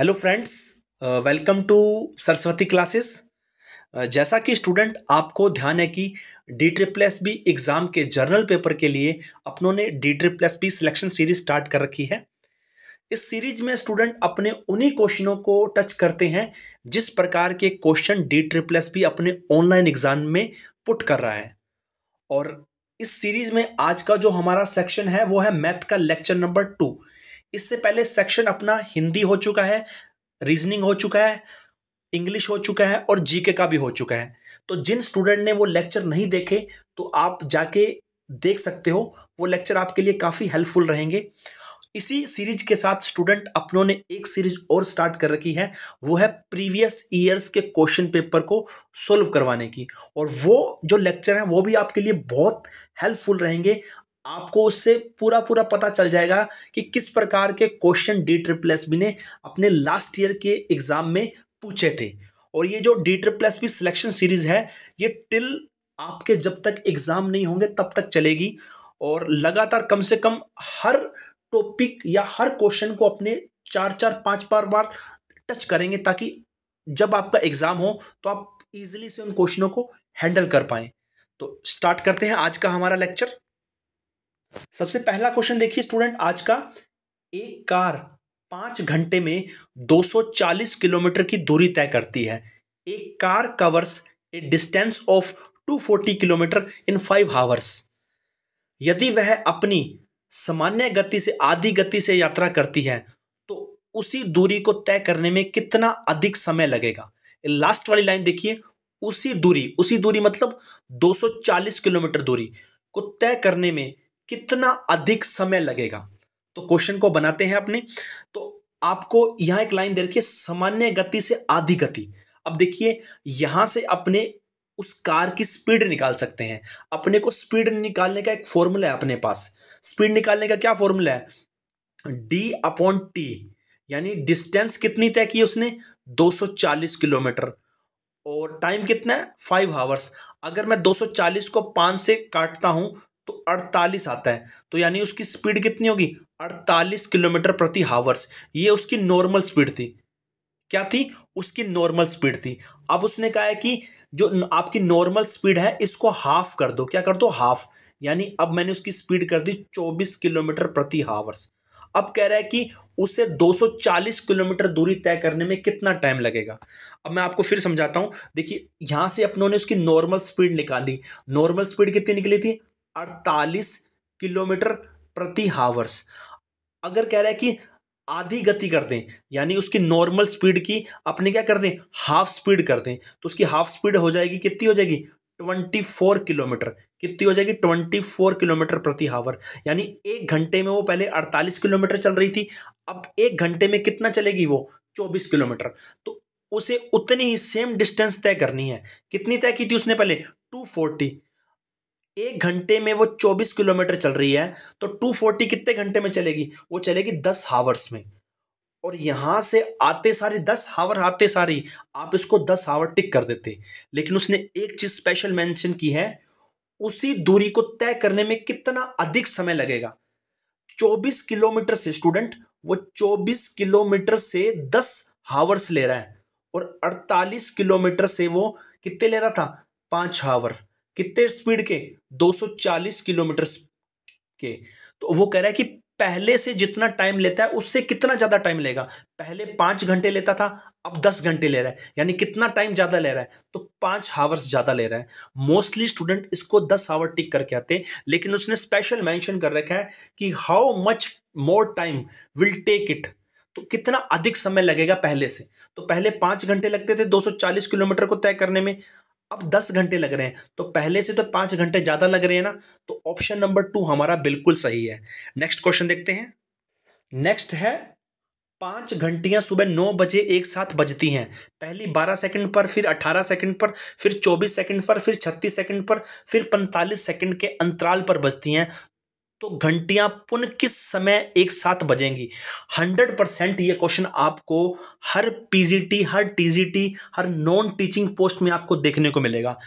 hello friends welcome to Saraswati classes जैसा कि student आपको ध्यान है कि D triple S B exam के जर्नल पेपर के लिए अपनों ने D triple S B selection series start कर रखी है इस सीरीज में स्टूडेंट अपने उन्हीं क्वेश्चनों को टच करते हैं जिस प्रकार के question D triple S B अपने ऑनलाइन एग्ज़ाम में पुट कर रहा है और इस सीरीज में आज का जो हमारा सेक्शन है वो है मैथ का लेक्चर नंबर टू इससे पहले सेक्शन अपना हिंदी हो चुका है रीजनिंग हो चुका है इंग्लिश हो चुका है और जीके का भी हो चुका है तो जिन स्टूडेंट ने वो लेक्चर नहीं देखे तो आप जाके देख सकते हो वो लेक्चर आपके लिए काफ़ी हेल्पफुल रहेंगे इसी सीरीज के साथ स्टूडेंट अपनों ने एक सीरीज और स्टार्ट कर रखी है वो है प्रीवियस ईयर्स के क्वेश्चन पेपर को सोल्व करवाने की और वो जो लेक्चर हैं वो भी आपके लिए बहुत हेल्पफुल रहेंगे आपको उससे पूरा पूरा पता चल जाएगा कि किस प्रकार के question D triple S B ने अपने लास्ट ईयर के एग्ज़ाम में पूछे थे और ये जो D triple S B selection series है ये टिल आपके जब तक एग्ज़ाम नहीं होंगे तब तक चलेगी और लगातार कम से कम हर टॉपिक या हर क्वेश्चन को अपने चार चार पाँच बार बार टच करेंगे ताकि जब आपका एग्ज़ाम हो तो आप इजीली से उन क्वेश्चनों को हैंडल कर पाए तो स्टार्ट करते हैं आज का हमारा लेक्चर सबसे पहला क्वेश्चन देखिए स्टूडेंट आज का एक कार पांच घंटे में 240 किलोमीटर की दूरी तय करती है एक car covers a distance of 240 kilometre in five hours यदि वह अपनी सामान्य गति से आधी गति से यात्रा करती है तो उसी दूरी को तय करने में कितना अधिक समय लगेगा लास्ट वाली लाइन देखिए उसी दूरी उसी दूरी मतलब 240 किलोमीटर दूरी को तय करने में कितना अधिक समय लगेगा तो क्वेश्चन को बनाते हैं अपने तो आपको यहां एक लाइन दे रखिए सामान्य गति से आधी गति अब देखिए यहां से अपने उस कार की स्पीड निकाल सकते हैं अपने को स्पीड निकालने का एक फॉर्मूला है अपने पास स्पीड निकालने का क्या फॉर्मूला है डी अपॉन टी यानी डिस्टेंस कितनी तय की उसने 240 किलोमीटर और टाइम कितना है फाइव आवर्स अगर मैं 240 को पांच से काटता हूं अड़तालीस आता है तो यानी उसकी स्पीड कितनी होगी अड़तालीस किलोमीटर प्रति हावर्स ये उसकी नॉर्मल स्पीड थी क्या थी उसकी नॉर्मल स्पीड थी अब उसने कहा है कि जो आपकी नॉर्मल स्पीड है इसको हाफ कर दो क्या कर दो हाफ यानी अब मैंने उसकी स्पीड कर दी 24 किलोमीटर प्रति हावर्स अब कह रहा है कि उसे 240 किलोमीटर दूरी तय करने में कितना टाइम लगेगा अब मैं आपको फिर समझाता हूँ देखिए यहाँ से अपनों ने उसकी नॉर्मल स्पीड निकाली नॉर्मल स्पीड कितनी निकली थी अड़तालीस किलोमीटर प्रति हावर्स अगर कह रहा है कि आधी गति कर दें यानी उसकी नॉर्मल स्पीड की अपने क्या कर दें हाफ स्पीड कर दें तो उसकी हाफ स्पीड हो जाएगी कितनी हो जाएगी ट्वेंटी फोर किलोमीटर कितनी हो जाएगी ट्वेंटी फोर किलोमीटर प्रति हावर यानी एक घंटे में वो पहले अड़तालीस किलोमीटर चल रही थी अब एक घंटे में कितना चलेगी वो चौबीस किलोमीटर तो उसे उतनी ही सेम डिस्टेंस तय करनी है कितनी तय की थी उसने पहले टू फोर्टी एक घंटे में वो चौबीस किलोमीटर चल रही है तो टू फोर्टी कितने घंटे में चलेगी वो चलेगी दस हावर्स में और यहाँ से आते सारे दस हावर आते सारी आप इसको दस हावर टिक कर देते लेकिन उसने एक चीज़ स्पेशल मेंशन की है उसी दूरी को तय करने में कितना अधिक समय लगेगा 24 किलोमीटर से स्टूडेंट वो 24 किलोमीटर से 10 हावर्स ले रहा है और 48 किलोमीटर से वो कितने ले रहा था पाँच हावर कितने स्पीड के 240 किलोमीटर के तो वो कह रहा है कि पहले से जितना टाइम लेता है उससे कितना ज़्यादा टाइम लेगा पहले पाँच घंटे लेता था अब दस घंटे ले रहा है यानी कितना टाइम ज़्यादा ले रहा है तो पाँच हावर्स ज़्यादा ले रहा है मोस्टली स्टूडेंट इसको दस हावर टिक करके आते हैं लेकिन उसने स्पेशल मेंशन कर रखा है कि how much more time will take it तो कितना अधिक समय लगेगा पहले से तो पहले पाँच घंटे लगते थे दो किलोमीटर को तय करने में अब दस घंटे लग रहे हैं तो पहले से तो पांच घंटे ज़्यादा लग रहे हैं ना तो ऑप्शन नंबर टू हमारा बिल्कुल सही है नेक्स्ट क्वेश्चन देखते हैं नेक्स्ट है पांच घंटियां सुबह नौ बजे एक साथ बजती हैं पहली बारह सेकंड पर फिर अठारह सेकंड पर फिर चौबीस सेकंड पर फिर छत्तीस सेकंड पर फिर पैंतालीस सेकंड के अंतराल पर बजती हैं तो घंटियां पुन किस समय एक साथ बजेंगी हंड्रेड परसेंट ये क्वेश्चन आपको हर पीजीटी हर टीजीटी हर नॉन टीचिंग पोस्ट में आपको देखने को मिलेगा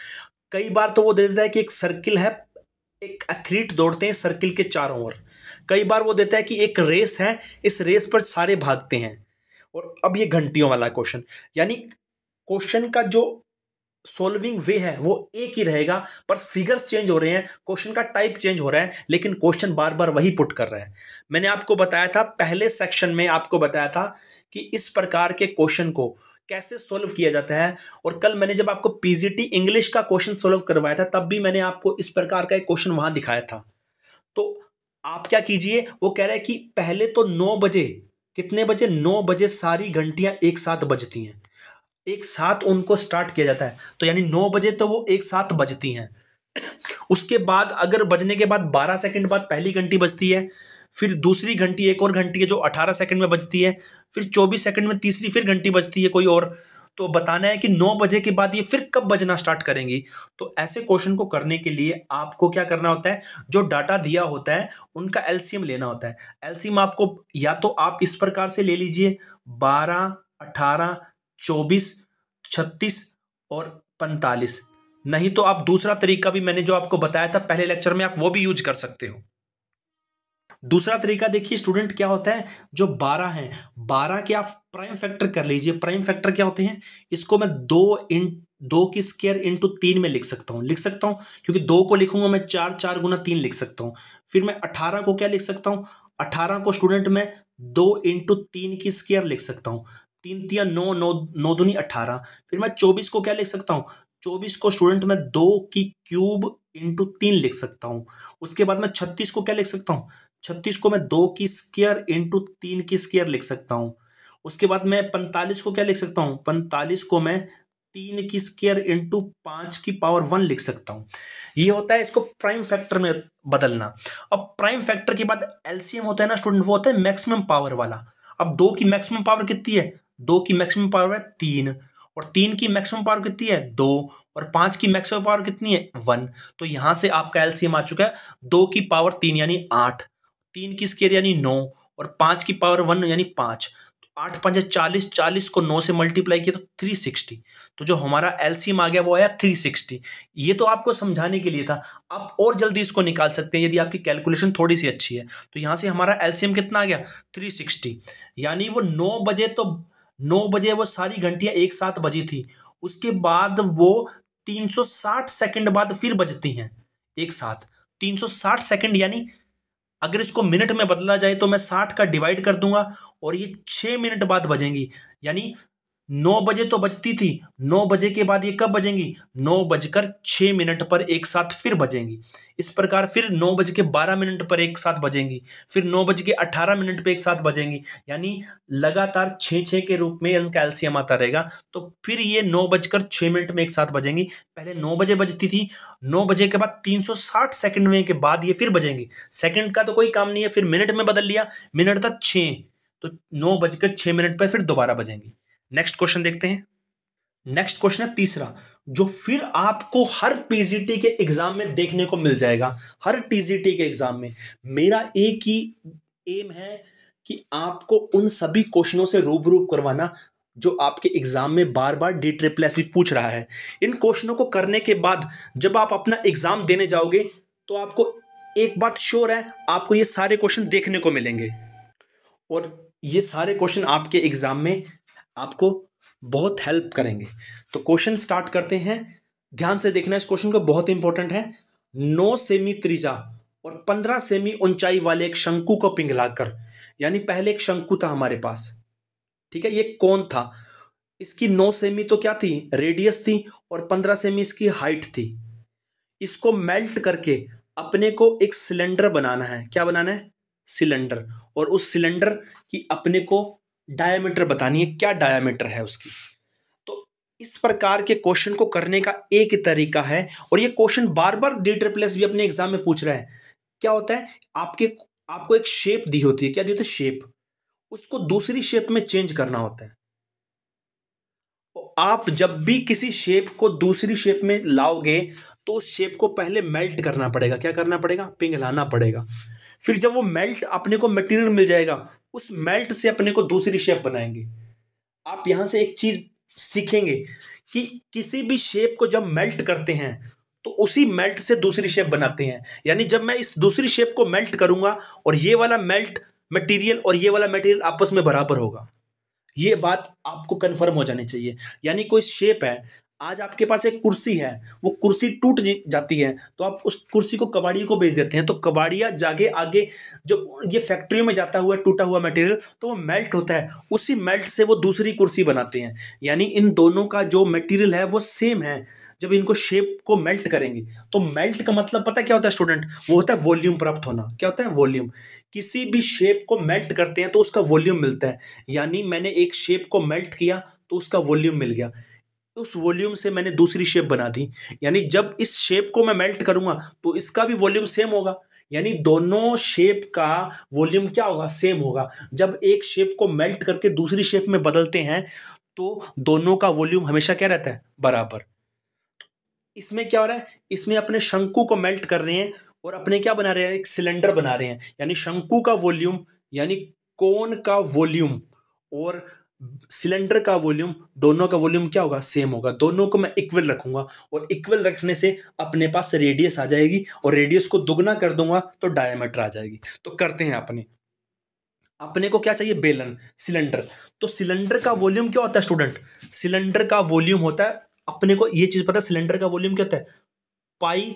कई बार तो वो दे देता है कि एक सर्किल है एक एथलीट दौड़ते हैं सर्किल के चारों ओर कई बार वो देता है कि एक रेस है इस रेस पर सारे भागते हैं और अब ये घंटियों वाला क्वेश्चन यानी क्वेश्चन का जो सोल्विंग वे है वो एक ही रहेगा पर फिगर्स चेंज हो रहे हैं क्वेश्चन का टाइप चेंज हो रहा है लेकिन क्वेश्चन बार बार वही पुट कर रहे हैं मैंने आपको बताया था पहले सेक्शन में आपको बताया था कि इस प्रकार के क्वेश्चन को कैसे सोल्व किया जाता है और कल मैंने जब आपको पीजीटी इंग्लिश का क्वेश्चन सोल्व करवाया था तब भी मैंने आपको इस प्रकार का एक क्वेश्चन वहां दिखाया था तो आप क्या कीजिए वो कह रहे हैं कि पहले तो नौ बजे कितने बजे नौ बजे सारी घंटियां एक साथ बजती हैं एक साथ उनको स्टार्ट किया जाता है तो यानी नौ बजे तो वो एक साथ बजती हैं उसके बाद अगर बजने के बाद बारह सेकंड बाद पहली घंटी बजती है फिर दूसरी घंटी एक और घंटी है जो अठारह सेकंड में बजती है फिर चौबीस सेकंड में तीसरी फिर घंटी बजती है कोई और तो बताना है कि नौ बजे के बाद ये फिर कब बजना स्टार्ट करेंगी तो ऐसे क्वेश्चन को करने के लिए आपको क्या करना होता है जो डाटा दिया होता है उनका एलसीएम लेना होता है एलसीएम आपको या तो आप इस प्रकार से ले लीजिए बारह अठारह चौबीस छत्तीस और पैंतालीस नहीं तो आप दूसरा तरीका भी मैंने जो आपको बताया था पहले लेक्चर में आप वो भी यूज कर सकते हो दूसरा तरीका देखिए स्टूडेंट क्या होता है जो बारह है बारह के आप प्राइम फैक्टर कर लीजिए प्राइम फैक्टर क्या होते हैं इसको मैं दो इन दो की स्केयर इंटू तीन में लिख सकता हूँ लिख सकता हूँ क्योंकि दो को लिखूंगा मैं चार चार गुना तीन लिख सकता हूँ फिर मैं अठारह को क्या लिख सकता हूँ अठारह को स्टूडेंट मैं दो इंटू तीन की स्केयर लिख सकता हूँ तीन तीन नौ नौ नौ दूनी अट्ठारह फिर मैं चौबीस को क्या लिख सकता हूँ चौबीस को स्टूडेंट मैं दो की क्यूब इंटू तीन लिख सकता हूँ उसके बाद मैं छत्तीस को क्या लिख सकता हूँ छत्तीस को मैं दो की स्केयर इंटू तीन की स्केयर लिख सकता हूँ उसके बाद मैं पैंतालीस को क्या लिख सकता हूँ पैंतालीस को मैं तीन की स्केयर इंटू पाँच की पावर वन लिख सकता हूँ ये होता है इसको प्राइम फैक्टर में बदलना अब प्राइम फैक्टर के बाद एलसीएम होता है ना स्टूडेंट वो होता है मैक्सिमम पावर वाला अब दो की मैक्सिमम पावर कितनी है दो की मैक्सिमम पावर है तीन और तीन की मैक्सिमम पावर कितनी है दो और पांच की मैक्सिमम पावर कितनी है वन तो यहां से आपका एलसीएम आ चुका है दो की पावर तीन यानी आठ तीन की स्केयर यानी नौ और पांच की पावर वन यानी तो आठ पंजे चालीस चालीस को नौ से मल्टीप्लाई किया तो थ्री सिक्सटी तो जो हमारा एलसीएम आ गया वो आया थ्री सिक्सटी ये तो आपको समझाने के लिए था आप और जल्दी इसको निकाल सकते हैं यदि आपकी कैलकुलेशन थोड़ी सी अच्छी है तो यहाँ से हमारा एलसीएम कितना आ गया थ्री सिक्सटी यानी वो नौ बजे तो नौ बजे वो सारी घंटियाँ एक साथ बजी थी उसके बाद वो 360 सेकंड बाद फिर बजती हैं एक साथ 360 सेकंड यानी अगर इसको मिनट में बदला जाए तो मैं 60 का डिवाइड कर दूंगा और ये छः मिनट बाद बजेंगी यानी नौ बजे तो बजती थी नौ बजे के बाद ये कब बजेंगी नौ बजकर छः मिनट पर एक साथ फिर बजेंगी इस प्रकार फिर नौ बज के बारह मिनट पर एक साथ बजेंगी फिर नौ बज के अट्ठारह मिनट पर एक साथ बजेंगी यानी लगातार छः छः के रूप में कैल्शियम आता रहेगा तो फिर ये नौ बजकर छः मिनट में एक साथ बजेंगी पहले नौ बजे बजती थी नौ बजे के बाद तीन सौ साठ सेकेंड में के बाद ये फिर बजेंगी सेकेंड का तो कोई काम नहीं है फिर मिनट में बदल लिया मिनट था छः तो नौ बजकर छः मिनट पर फिर दोबारा बजेंगी नेक्स्ट क्वेश्चन देखते हैं नेक्स्ट क्वेश्चन है तीसरा जो फिर आपको हर पीजीटी के एग्जाम में देखने को मिल जाएगा हर टीजीटी के एग्जाम में मेरा एक ही एम है कि आपको उन सभी क्वेश्चनों से रूबरू करवाना जो आपके एग्जाम में बार बार डी ट्रिपल एस भी पूछ रहा है इन क्वेश्चनों को करने के बाद जब आप अपना एग्जाम देने जाओगे तो आपको एक बात श्योर है आपको ये सारे क्वेश्चन देखने को मिलेंगे और ये सारे क्वेश्चन आपके एग्जाम में आपको बहुत हेल्प करेंगे तो क्वेश्चन स्टार्ट करते हैं ध्यान से देखना इस क्वेश्चन को बहुत इंपॉर्टेंट है नौ सेमी त्रिजा और पंद्रह सेमी ऊंचाई वाले एक शंकु को पिघलाकर यानी पहले एक शंकु था हमारे पास ठीक है ये कौन था इसकी नौ सेमी तो क्या थी रेडियस थी और पंद्रह सेमी इसकी हाइट थी इसको मेल्ट करके अपने को एक सिलेंडर बनाना है क्या बनाना है सिलेंडर और उस सिलेंडर की अपने को डायामीटर बतानी है क्या डायमीटर है उसकी तो इस प्रकार के क्वेश्चन को करने का एक तरीका है और ये क्वेश्चन बार बार डी ट्रिपलेस भी अपने एग्जाम में पूछ रहा है क्या होता है आपके आपको एक शेप दी होती है क्या दी होती है शेप उसको दूसरी शेप में चेंज करना होता है तो आप जब भी किसी शेप को दूसरी शेप में लाओगे तो उस शेप को पहले मेल्ट करना पड़ेगा क्या करना पड़ेगा पिघलाना पड़ेगा फिर जब वो मेल्ट अपने को मटेरियल मिल जाएगा उस मेल्ट से अपने को दूसरी शेप बनाएंगे आप यहां से एक चीज़ सीखेंगे कि किसी भी शेप को जब मेल्ट करते हैं तो उसी मेल्ट से दूसरी शेप बनाते हैं यानी जब मैं इस दूसरी शेप को मेल्ट करूंगा और ये वाला मेल्ट मटेरियल और ये वाला मटेरियल आपस में बराबर होगा ये बात आपको कन्फर्म हो जानी चाहिए यानी कोई शेप है आज आपके पास एक कुर्सी है वो कुर्सी टूट जाती है तो आप उस कुर्सी को कबाड़ी को बेच देते हैं तो कबाड़िया जाके आगे जो ये फैक्ट्रियों में जाता हुआ टूटा हुआ मटेरियल तो वो मेल्ट होता है उसी मेल्ट से वो दूसरी कुर्सी बनाते हैं यानी इन दोनों का जो मटेरियल है वो सेम है जब इनको शेप को मेल्ट करेंगे तो मेल्ट का मतलब पता क्या होता है स्टूडेंट वो होता है वॉल्यूम प्राप्त होना क्या होता है वॉल्यूम किसी भी शेप को मेल्ट करते हैं तो उसका वॉल्यूम मिलता है यानी मैंने एक शेप को मेल्ट किया तो उसका वॉल्यूम मिल गया उस वॉल्यूम से मैंने दूसरी शेप बना दी यानी जब इस शेप को मैं मेल्ट करूंगा तो इसका भी वॉल्यूम सेम होगा यानी दोनों शेप का वॉल्यूम क्या होगा सेम होगा जब एक शेप को मेल्ट करके दूसरी शेप में बदलते हैं तो दोनों का वॉल्यूम हमेशा क्या रहता है बराबर इसमें क्या हो रहा है इसमें अपने शंकु को मेल्ट कर रहे हैं और अपने क्या बना रहे हैं एक सिलेंडर बना रहे हैं यानी शंकु का वॉल्यूम यानी कोन का वॉल्यूम और सिलेंडर का वॉल्यूम दोनों का वॉल्यूम क्या होगा सेम होगा दोनों को मैं इक्वल रखूंगा और इक्वल रखने से अपने पास रेडियस आ जाएगी और रेडियस को दुगना कर दूंगा तो डायमीटर आ जाएगी तो करते हैं अपने अपने को क्या चाहिए बेलन सिलेंडर तो सिलेंडर का वॉल्यूम क्या होता है स्टूडेंट सिलेंडर का वॉल्यूम होता है अपने को ये चीज पता है सिलेंडर का वॉल्यूम क्या होता है पाई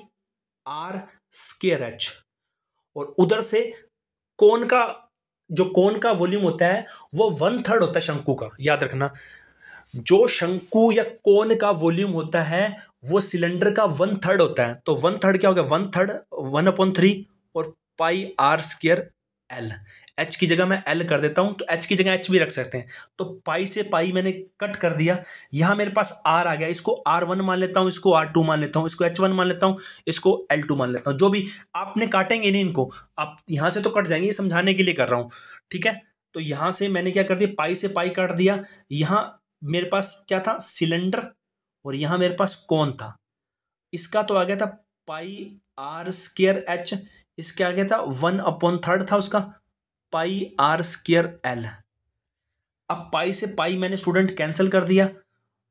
आर स्केयर एच और उधर से कौन का जो कोन का वॉल्यूम होता है वो वन थर्ड होता है शंकु का याद रखना जो शंकु या कोन का वॉल्यूम होता है वो सिलेंडर का वन थर्ड होता है तो वन थर्ड क्या हो गया one third one upon three और pi R square L H की जगह मैं एल कर देता हूँ तो एच की जगह एच भी रख सकते हैं तो पाई से पाई मैंने कट कर दिया यहाँ मेरे पास आर आ गया इसको आर वन मान लेता हूँ इसको आर टू मान लेता हूँ इसको एच वन मान लेता हूँ इसको एल टू मान लेता हूँ जो भी आपने काटेंगे नहीं इनको आप यहाँ से तो कट जाएंगे ये समझाने के लिए कर रहा हूँ ठीक है तो यहाँ से मैंने क्या कर दिया पाई से पाई काट दिया यहाँ मेरे पास क्या था सिलेंडर और यहाँ मेरे पास कौन था इसका तो आ गया था पाई आर स्केयर एच इसके आ गया था वन अपॉन थर्ड था उसका पाई आर स्क्र एल अब पाई से पाई मैंने स्टूडेंट कैंसिल कर दिया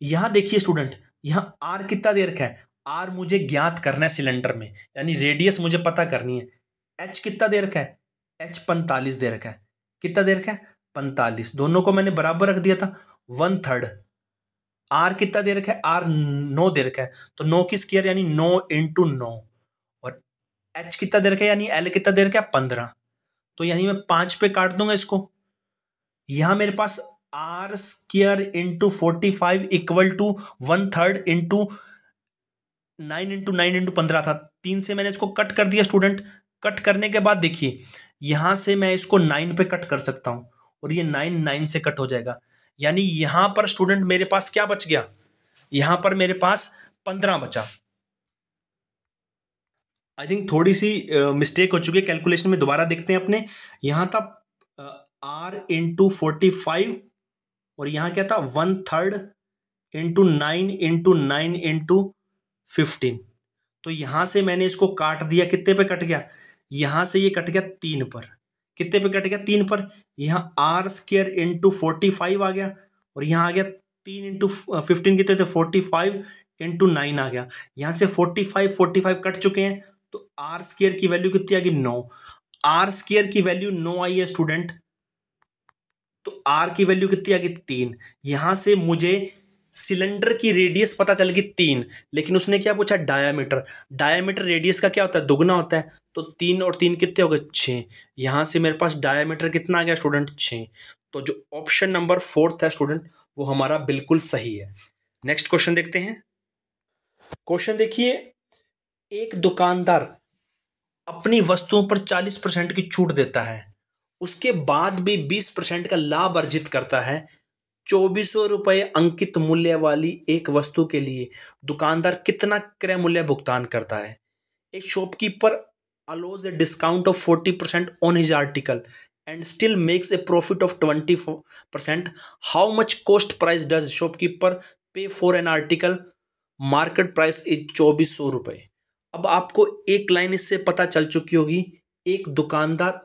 यहां देखिए स्टूडेंट यहां आर कितना दे रखा है आर मुझे ज्ञात करना है सिलेंडर में यानी रेडियस मुझे पता करनी है एच कितना दे रखा है एच पैंतालीस दे रखा है कितना दे रखा है पैंतालीस दोनों को मैंने बराबर रख दिया था वन थर्ड आर कितना दे रखा है आर नौ दे रखा है तो नौ की स्केयर यानी नौ इंटू नौ और एच कितना दे रखा है यानी एल कितना दे रखा है पंद्रह तो यानी मैं पांच पे काट दूंगा इसको यहां मेरे पास R square into forty five equal to one third into nine into nine into पंद्रह था तीन से मैंने इसको कट कर दिया स्टूडेंट कट करने के बाद देखिए यहां से मैं इसको नाइन पे कट कर सकता हूं और ये नाइन नाइन से कट हो जाएगा यानी यहां पर स्टूडेंट मेरे पास क्या बच गया यहां पर मेरे पास पंद्रह बचा आई थिंक थोड़ी सी मिस्टेक हो चुकी है कैलकुलेशन में दोबारा देखते हैं अपने यहाँ था आर इंटू फोर्टी फाइव और यहाँ क्या था one third into nine into nine into fifteen तो यहाँ से मैंने इसको काट दिया कितने पे कट गया यहाँ से ये कट गया तीन पर कितने पे कट गया तीन पर यहाँ R square into forty five आ गया और यहाँ आ गया तीन इंटू फिफ्टीन कितने थे फोर्टी फाइव इंटू नाइन आ गया यहाँ से forty five forty five cut चुके हैं तो आर स्केयर की वैल्यू कितनी आ गई नौ आर स्केयर की वैल्यू नौ आई है स्टूडेंट तो आर की वैल्यू कितनी आ गई तीन यहां से मुझे सिलेंडर की रेडियस पता चल गई तीन लेकिन उसने क्या पूछा डायामीटर डायामीटर रेडियस का क्या होता है दुगना होता है तो तीन और तीन कितने हो गए छः यहाँ से मेरे पास डायामीटर कितना आ गया स्टूडेंट छः तो जो ऑप्शन नंबर फोर्थ है स्टूडेंट वो हमारा बिल्कुल सही है नेक्स्ट क्वेश्चन देखते हैं क्वेश्चन देखिए एक दुकानदार अपनी वस्तुओं पर चालीस परसेंट की छूट देता है उसके बाद भी बीस परसेंट का लाभ अर्जित करता है चौबीस सौ रुपये अंकित मूल्य वाली एक वस्तु के लिए दुकानदार कितना क्रय मूल्य भुगतान करता है एक shopkeeper allows a discount of forty percent on his article and still makes a profit of twenty percent how much cost price does shopkeeper pay for an article market price is चौबीस सौ रुपये अब आपको एक line इससे पता चल चुकी होगी एक दुकानदार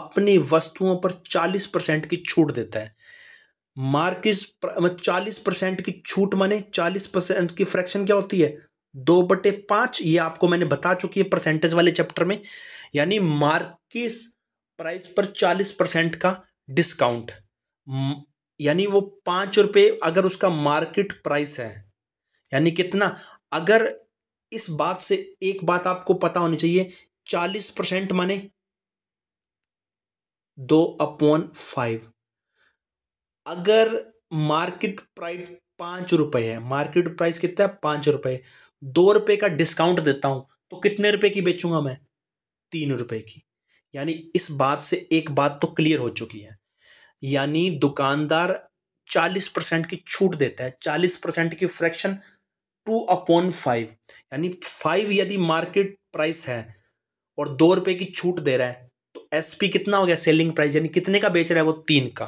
अपनी वस्तुओं पर चालीस परसेंट की छूट देता है मार्किस मतलब चालीस परसेंट की छूट माने चालीस परसेंट की फ्रैक्शन क्या होती है दो बटे पांच ये आपको मैंने बता चुकी है परसेंटेज वाले चैप्टर में यानी मार्किस प्राइस पर चालीस परसेंट का डिस्काउंट यानी वो पांच रुपये अगर उसका मार्केट प्राइस है यानी कितना अगर इस बात से एक बात आपको पता होनी चाहिए चालीस परसेंट माने दो अपॉन फाइव अगर मार्केट प्राइस पांच रुपए है मार्केट प्राइस कितना है पांच रुपए दो रुपए का डिस्काउंट देता हूं तो कितने रुपए की बेचूंगा मैं तीन रुपए की यानी इस बात से एक बात तो क्लियर हो चुकी है यानी दुकानदार चालीस परसेंट की छूट देता है चालीस परसेंट की फ्रैक्शन टू अपॉन फाइव यानी फाइव यदि मार्केट प्राइस है और दो रुपए की छूट दे रहा है तो एस पी कितना हो गया सेलिंग प्राइस यानी कितने का बेच रहा है वो तीन का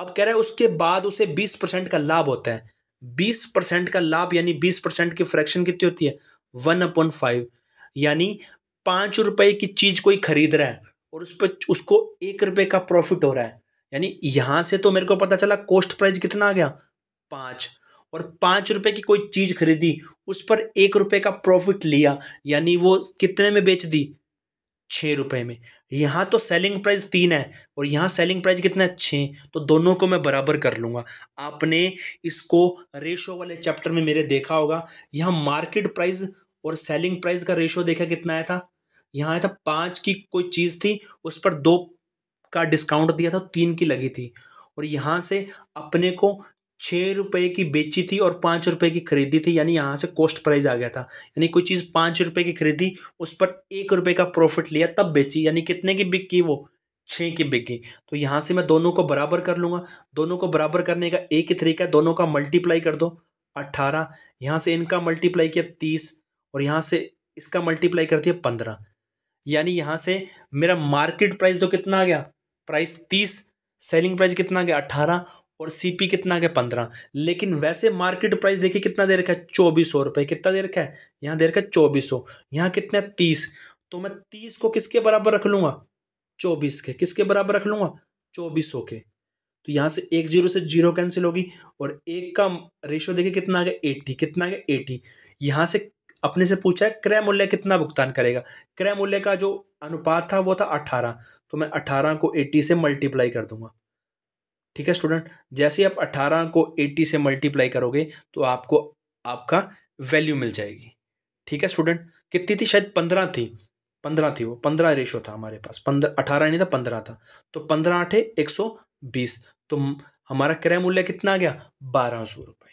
अब कह रहा है उसके बाद उसे बीस परसेंट का लाभ होता है बीस परसेंट का लाभ यानी बीस परसेंट की फ्रैक्शन कितनी होती है वन अपॉन फाइव यानी पाँच रुपए की चीज़ कोई खरीद रहा है और उस पर उसको एक रुपए का प्रॉफिट हो रहा है यानी यहाँ से तो मेरे को पता चला कॉस्ट प्राइस कितना आ गया पाँच और पाँच रुपये की कोई चीज़ खरीदी उस पर एक रुपये का प्रॉफिट लिया यानी वो कितने में बेच दी छः रुपये में यहाँ तो सेलिंग प्राइस तीन है और यहाँ सेलिंग प्राइस कितना है छः तो दोनों को मैं बराबर कर लूँगा आपने इसको रेशो वाले चैप्टर में मेरे देखा होगा यहाँ मार्केट प्राइस और सेलिंग प्राइस का रेशो देखा कितना आया था यहाँ आया था पाँच की कोई चीज़ थी उस पर दो का डिस्काउंट दिया था तीन की लगी थी और यहाँ से अपने को छः रुपये की बेची थी और पाँच रुपये की खरीदी थी यानी यहाँ से कॉस्ट प्राइस आ गया था यानी कोई चीज़ पाँच रुपये की खरीदी उस पर एक रुपये का प्रॉफिट लिया तब बेची यानी कितने की बिक की वो छः की बिक गई तो यहाँ से मैं दोनों को बराबर कर लूँगा दोनों को बराबर करने का एक ही तरीका है दोनों का मल्टीप्लाई कर दो अट्ठारह यहाँ से इनका मल्टीप्लाई किया तीस और यहाँ से इसका मल्टीप्लाई कर दिया पंद्रह यानी यहाँ से मेरा मार्केट प्राइस तो कितना आ गया प्राइस तीस सेलिंग प्राइस कितना आ गया अट्ठारह और सीपी कितना के पंद्रह लेकिन वैसे मार्केट प्राइस देखिए कितना दे रखा है चौबीस सौ रुपये कितना दे रखा है यहाँ दे रखा है चौबीस सौ यहाँ कितना है तीस तो मैं तीस को किसके बराबर रख लूँगा चौबीस के किसके बराबर रख लूँगा चौबीस सौ के तो यहाँ से एक जीरो से जीरो कैंसिल होगी और एक का रेशो देखिए कितना आ गया एट्टी कितना आ गया एटी यहाँ से अपने से पूछा है क्रय मूल्य कितना भुगतान करेगा क्रय मूल्य का जो अनुपात था वो था अट्ठारह तो मैं अट्ठारह को एट्टी से मल्टीप्लाई कर दूंगा ठीक है स्टूडेंट जैसे आप 18 को 80 से मल्टीप्लाई करोगे तो आपको आपका वैल्यू मिल जाएगी ठीक है स्टूडेंट कितनी थी शायद पंद्रह थी पंद्रह थी वो पंद्रह रेशो था हमारे पास पंद्रह अठारह नहीं था पंद्रह था तो पंद्रह आठे एक सौ बीस तो हमारा क्रय मूल्य कितना आ गया बारह सौ रुपये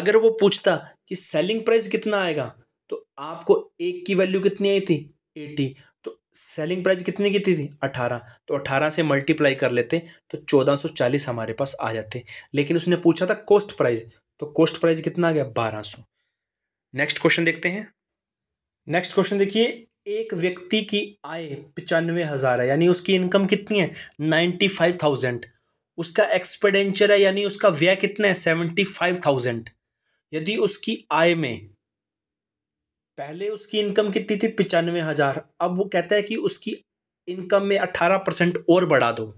अगर वो पूछता कि सेलिंग प्राइस कितना आएगा तो आपको एक की वैल्यू कितनी आई थी एटी तो सेलिंग प्राइस कितने की थी थी अठारह तो अठारह से मल्टीप्लाई कर लेते तो चौदह सौ चालीस हमारे पास आ जाते लेकिन उसने पूछा था कोस्ट प्राइस तो कोस्ट प्राइस कितना आ गया बारह सौ नेक्स्ट क्वेश्चन देखते हैं नेक्स्ट क्वेश्चन देखिए एक व्यक्ति की आय पचानवे हज़ार है यानी उसकी इनकम कितनी है नाइन्टी फाइव थाउजेंड उसका एक्सपेंडिचर है यानी उसका व्यय कितना है सेवेंटी फाइव थाउजेंड यदि उसकी आय में पहले उसकी इनकम कितनी थी पचानवे हज़ार अब वो कहता है कि उसकी इनकम में अट्ठारह परसेंट और बढ़ा दो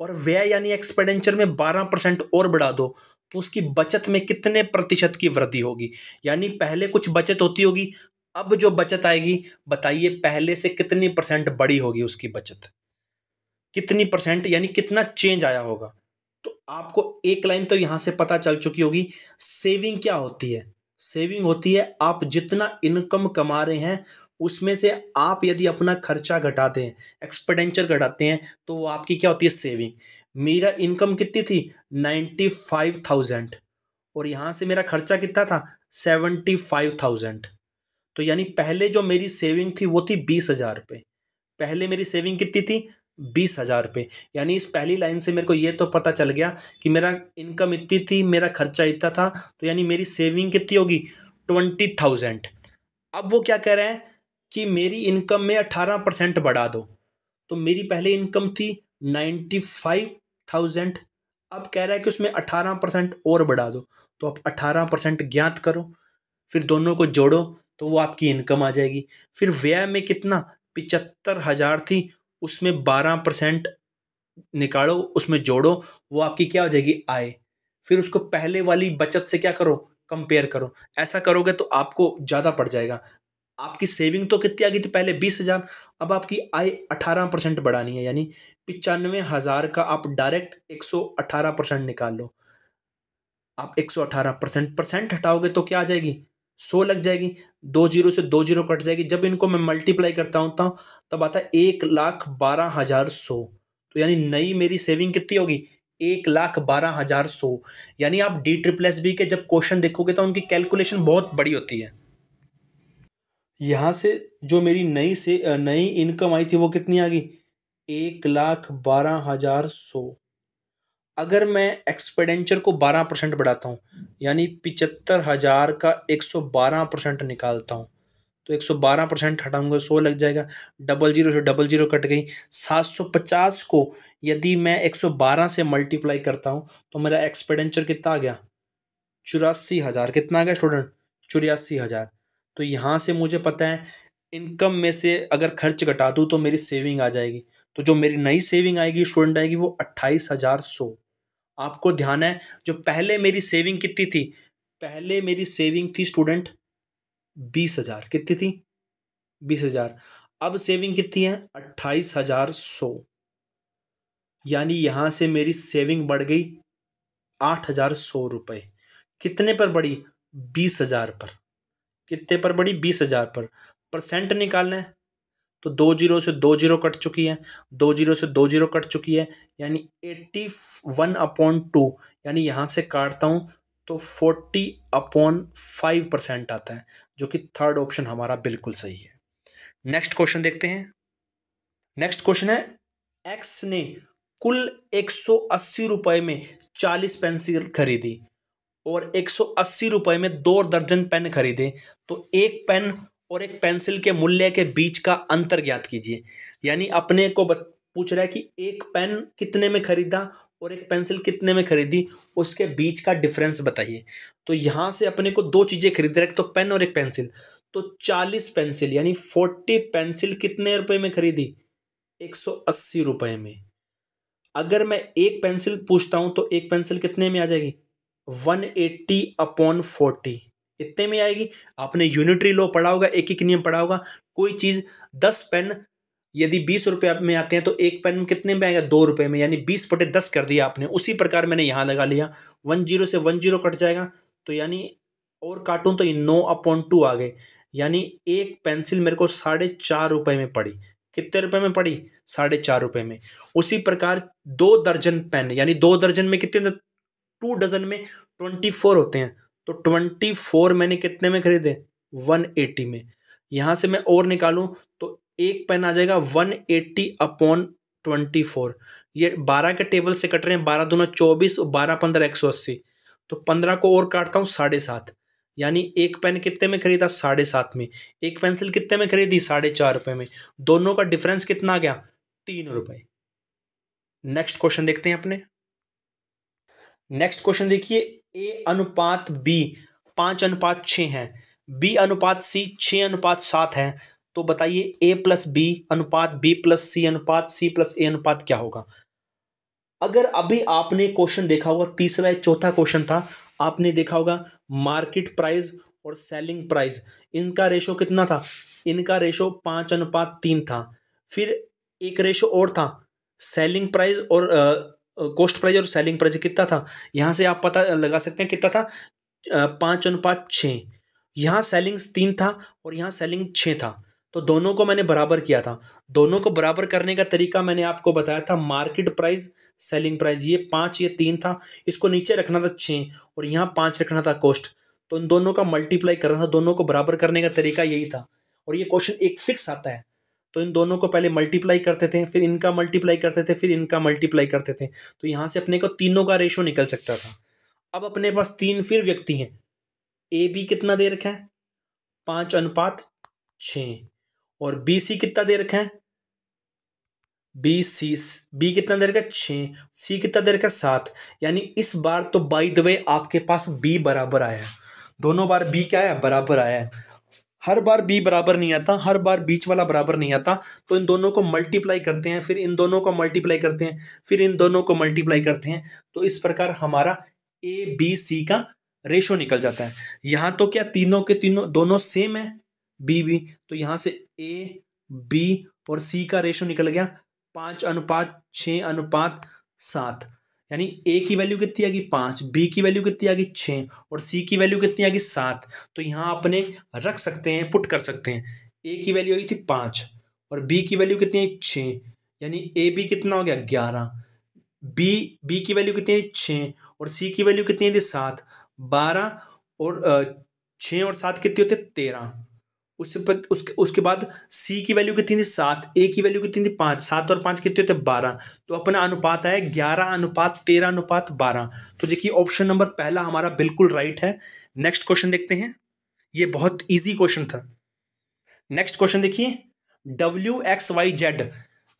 और व्यय यानी एक्सपेंडिचर में बारह परसेंट और बढ़ा दो तो उसकी बचत में कितने प्रतिशत की वृद्धि होगी यानी पहले कुछ बचत होती होगी अब जो बचत आएगी बताइए पहले से कितनी परसेंट बड़ी होगी उसकी बचत कितनी परसेंट यानी कितना चेंज आया होगा तो आपको एक लाइन तो यहाँ से पता चल चुकी होगी सेविंग क्या होती है सेविंग होती है आप जितना इनकम कमा रहे हैं उसमें से आप यदि अपना खर्चा घटाते हैं एक्सपेंडिचर घटाते हैं तो वो आपकी क्या होती है सेविंग मेरा इनकम कितनी थी नाइन्टी फाइव थाउजेंड और यहाँ से मेरा खर्चा कितना था सेवेंटी फाइव थाउजेंड तो यानी पहले जो मेरी सेविंग थी वो थी बीस हज़ार रुपये पहले मेरी सेविंग कितनी थी बीस हज़ार रुपये यानी इस पहली लाइन से मेरे को ये तो पता चल गया कि मेरा इनकम इतनी थी मेरा खर्चा इतना था तो यानी मेरी सेविंग कितनी होगी ट्वेंटी थाउजेंड अब वो क्या कह रहे हैं कि मेरी इनकम में अट्ठारह परसेंट बढ़ा दो तो मेरी पहले इनकम थी नाइन्टी फाइव थाउजेंड अब कह रहा है कि उसमें अट्ठारह परसेंट और बढ़ा दो तो आप अट्ठारह परसेंट ज्ञात करो फिर दोनों को जोड़ो तो वो आपकी इनकम आ जाएगी फिर व्यय में कितना पिचहत्तर हज़ार थी उसमें बारह परसेंट निकालो उसमें जोड़ो वो आपकी क्या हो जाएगी आय फिर उसको पहले वाली बचत से क्या करो कंपेयर करो ऐसा करोगे तो आपको ज़्यादा पड़ जाएगा आपकी सेविंग तो कितनी आ गई थी पहले बीस हज़ार अब आपकी आय अठारह परसेंट बढ़ानी है यानी पचानवे हज़ार का आप डायरेक्ट एक सौ अठारह परसेंट निकाल लो आप एक सौ अठारह परसेंट परसेंट हटाओगे तो क्या आ जाएगी सो लग जाएगी दो जीरो से दो जीरो कट जाएगी जब इनको मैं मल्टीप्लाई करता होता हूँ तब आता है एक लाख बारह हज़ार सौ तो यानी नई मेरी सेविंग कितनी होगी एक लाख बारह हज़ार सौ यानी आप डी ट्रिपल एस बी के जब क्वेश्चन देखोगे तो उनकी कैलकुलेशन बहुत बड़ी होती है यहाँ से जो मेरी नई से नई इनकम आई थी वो कितनी आ गई एक लाख बारह हज़ार सौ अगर मैं एक्सपेंडिचर को बारह परसेंट बढ़ाता हूँ यानी पिचत्तर हज़ार का एक सौ बारह परसेंट निकालता हूँ तो एक सौ बारह परसेंट हटाऊँगा सौ लग जाएगा डबल जीरो से डबल जीरो कट गई सात सौ पचास को यदि मैं एक सौ बारह से मल्टीप्लाई करता हूँ तो मेरा एक्सपेंडिचर कितना आ गया चौरासी हज़ार कितना आ गया स्टूडेंट चौरासी हज़ार तो यहाँ से मुझे पता है इनकम में से अगर खर्च घटा दूँ तो मेरी सेविंग आ जाएगी तो जो मेरी नई सेविंग आएगी स्टूडेंट आएगी वो अट्ठाईस हज़ार सौ आपको ध्यान है जो पहले मेरी सेविंग कितनी थी पहले मेरी सेविंग थी स्टूडेंट बीस हज़ार कितनी थी बीस हज़ार अब सेविंग कितनी है अट्ठाईस हज़ार सौ यानी यहां से मेरी सेविंग बढ़ गई आठ हज़ार सौ रुपये कितने पर बढ़ी बीस हज़ार पर कितने पर बढ़ी बीस हज़ार पर परसेंट निकालना है तो दो जीरो से दो जीरो कट चुकी है दो जीरो से दो जीरो कट चुकी है यानी एट्टी वन अपॉन टू यानी यहाँ से काटता हूँ तो फोर्टी अपॉन फाइव परसेंट आता है जो कि थर्ड ऑप्शन हमारा बिल्कुल सही है नेक्स्ट क्वेश्चन देखते हैं नेक्स्ट क्वेश्चन है एक्स ने कुल एक सौ अस्सी रुपये में चालीस पेंसिल खरीदी और एक सौ अस्सी रुपये में दो दर्जन पेन खरीदे तो एक पेन और एक पेंसिल के मूल्य के बीच का अंतर ज्ञात कीजिए यानी अपने को बत, पूछ रहा है कि एक पेन कितने में खरीदा और एक पेंसिल कितने में खरीदी उसके बीच का डिफरेंस बताइए तो यहाँ से अपने को दो चीज़ें खरीद रहे तो पेन और एक पेंसिल तो चालीस पेंसिल यानी फोर्टी पेंसिल कितने रुपए में खरीदी एक सौ अस्सी रुपये में अगर मैं एक पेंसिल पूछता हूँ तो एक पेंसिल कितने में आ जाएगी वन एट्टी अपॉन फोर्टी इतने में आएगी आपने यूनिटरी लॉ पढ़ा होगा एक एक नियम पढ़ा होगा कोई चीज़ दस पेन यदि बीस रुपये में आते हैं तो एक पेन कितने में आएगा दो रुपये में यानी बीस पटे दस कर दिया आपने उसी प्रकार मैंने यहाँ लगा लिया वन जीरो से वन जीरो कट जाएगा तो यानी और काटूँ तो ये नौ अपॉन टू आ गए यानी एक पेंसिल मेरे को साढ़े चार रुपये में पड़ी कितने रुपए में पड़ी साढ़े चार रुपये में उसी प्रकार दो दर्जन पेन यानी दो दर्जन में कितने टू डजन में ट्वेंटी फोर होते हैं तो ट्वेंटी फोर मैंने कितने में खरीदे वन एटी में यहाँ से मैं और निकालूं तो एक पेन आ जाएगा one eighty upon twenty four ये बारह के टेबल से कट रहे हैं बारह दोनों चौबीस और बारह पंद्रह एक सौ अस्सी तो पंद्रह को और काटता हूँ साढ़े सात यानी एक पेन कितने में खरीदा साढ़े सात में एक पेंसिल कितने में खरीदी साढ़े चार रुपये में दोनों का डिफरेंस कितना आ गया तीन रुपये नेक्स्ट क्वेश्चन देखते हैं अपने नेक्स्ट क्वेश्चन देखिए ए अनुपात बी पाँच अनुपात छः है बी अनुपात सी छः अनुपात सात है तो बताइए ए प्लस बी अनुपात बी प्लस सी अनुपात सी प्लस ए अनुपात क्या होगा अगर अभी आपने क्वेश्चन देखा होगा तीसरा या चौथा क्वेश्चन था आपने देखा होगा मार्केट प्राइस और सेलिंग प्राइस इनका रेशो कितना था इनका रेशो पाँच अनुपात तीन था फिर एक रेशो और था सेलिंग प्राइस और कॉस्ट प्राइस और सेलिंग प्राइस कितना था यहाँ से आप पता लगा सकते हैं कितना था पाँच अनुपात छः यहाँ सेलिंग तीन था और यहाँ सेलिंग छः था तो दोनों को मैंने बराबर किया था दोनों को बराबर करने का तरीका मैंने आपको बताया था मार्केट प्राइस सेलिंग प्राइस ये पाँच ये तीन था इसको नीचे रखना था छः और यहाँ पाँच रखना था कॉस्ट तो इन दोनों का मल्टीप्लाई करना था दोनों को बराबर करने का तरीका यही था और ये क्वेश्चन एक फिक्स आता है तो इन दोनों को पहले मल्टीप्लाई करते थे फिर इनका मल्टीप्लाई करते थे फिर इनका मल्टीप्लाई करते थे तो यहाँ से अपने को तीनों का रेशो निकल सकता था अब अपने पास तीन फिर व्यक्ति हैं ए बी कितना दे रखा है पाँच अनुपात छ और बी सी कितना दे रखा है बी सी बी कितना देर का छ सी कितना देर का सात यानी इस बार तो बाई द वे आपके पास बी बराबर आया है दोनों बार बी क्या आया बराबर आया है हर बार बी बराबर नहीं आता हर बार बीच वाला बराबर नहीं आता तो इन दोनों को मल्टीप्लाई करते हैं फिर इन दोनों को मल्टीप्लाई करते हैं फिर इन दोनों को मल्टीप्लाई करते हैं तो इस प्रकार हमारा ए बी सी का रेशो निकल जाता है यहाँ तो क्या तीनों के तीनों दोनों सेम है बी बी तो यहाँ से ए बी और सी का रेशो निकल गया पाँच अनुपात छः अनुपात सात यानी ए की वैल्यू कितनी आ गई पाँच बी की वैल्यू कितनी आ गई छः और सी की वैल्यू कितनी आ गई सात तो यहाँ अपने रख सकते हैं पुट कर सकते हैं ए की वैल्यू आई थी पाँच और बी की वैल्यू कितनी आई छः यानी ए बी कितना हो गया ग्यारह बी बी की वैल्यू कितनी आई छः और सी की वैल्यू कितनी थी सात बारह और छः और सात कितनी होते तेरह उससे पर उसके उसके बाद सी की वैल्यू कितनी थी सात ए की वैल्यू कितनी थी पाँच सात और पाँच कितने होते बारह तो अपना अनुपात है ग्यारह अनुपात तेरह अनुपात बारह तो देखिए ऑप्शन नंबर पहला हमारा बिल्कुल राइट है नेक्स्ट क्वेश्चन देखते हैं ये बहुत ईजी क्वेश्चन था नेक्स्ट क्वेश्चन देखिए डब्ल्यू एक्स वाई जेड